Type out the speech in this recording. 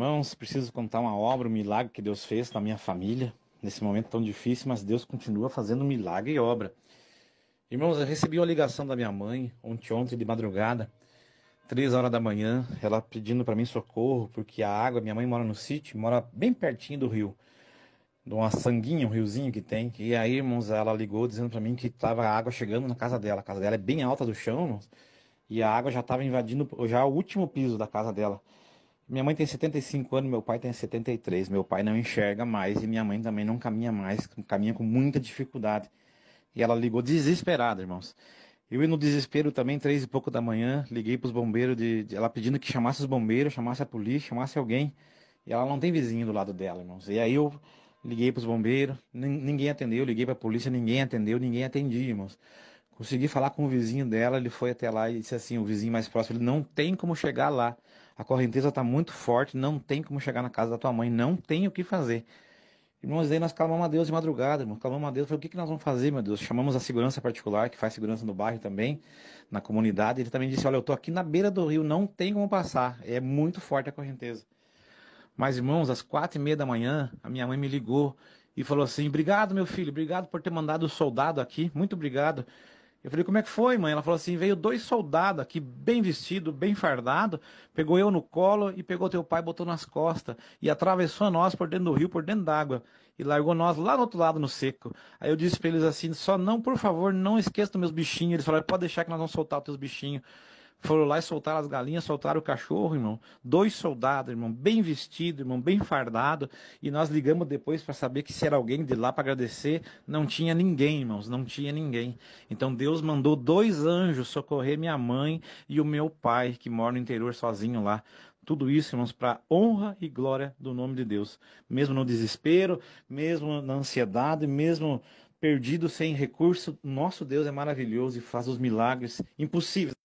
Irmãos, preciso contar uma obra, um milagre que Deus fez na minha família, nesse momento tão difícil, mas Deus continua fazendo milagre e obra. Irmãos, eu recebi uma ligação da minha mãe ontem, ontem de madrugada, três horas da manhã, ela pedindo para mim socorro, porque a água, minha mãe mora no sítio, mora bem pertinho do rio, de uma sanguinha, um riozinho que tem. E aí, irmãos, ela ligou dizendo para mim que estava a água chegando na casa dela. A casa dela é bem alta do chão, irmãos, e a água já estava invadindo já é o último piso da casa dela. Minha mãe tem 75 anos, meu pai tem 73. Meu pai não enxerga mais e minha mãe também não caminha mais, caminha com muita dificuldade. E ela ligou desesperada, irmãos. Eu no desespero também, três e pouco da manhã, liguei para os bombeiros, de, de, ela pedindo que chamasse os bombeiros, chamasse a polícia, chamasse alguém. E ela não tem vizinho do lado dela, irmãos. E aí eu liguei para os bombeiros, ninguém atendeu, liguei para a polícia, ninguém atendeu, ninguém atendia, irmãos. Consegui falar com o vizinho dela, ele foi até lá e disse assim, o vizinho mais próximo, ele não tem como chegar lá. A correnteza está muito forte, não tem como chegar na casa da tua mãe, não tem o que fazer. Irmãos, aí nós clamamos a Deus de madrugada, irmão. Clamamos a Deus, falei, o que, que nós vamos fazer, meu Deus? Chamamos a segurança particular, que faz segurança no bairro também, na comunidade. Ele também disse, olha, eu estou aqui na beira do rio, não tem como passar. É muito forte a correnteza. Mas, irmãos, às quatro e meia da manhã, a minha mãe me ligou e falou assim, obrigado, meu filho, obrigado por ter mandado o soldado aqui, muito obrigado. Eu falei, como é que foi, mãe? Ela falou assim: veio dois soldados aqui, bem vestido, bem fardado, pegou eu no colo e pegou teu pai, botou nas costas e atravessou nós por dentro do rio, por dentro d'água e largou nós lá do outro lado no seco. Aí eu disse para eles assim: só não, por favor, não esqueça dos meus bichinhos. Eles falaram: pode deixar que nós vamos soltar os teus bichinhos. Foram lá e soltaram as galinhas, soltaram o cachorro, irmão. Dois soldados, irmão, bem vestido, irmão, bem fardado. E nós ligamos depois para saber que se era alguém de lá para agradecer. Não tinha ninguém, irmãos, não tinha ninguém. Então Deus mandou dois anjos socorrer minha mãe e o meu pai, que mora no interior sozinho lá. Tudo isso, irmãos, para honra e glória do nome de Deus. Mesmo no desespero, mesmo na ansiedade, mesmo perdido sem recurso, nosso Deus é maravilhoso e faz os milagres impossíveis.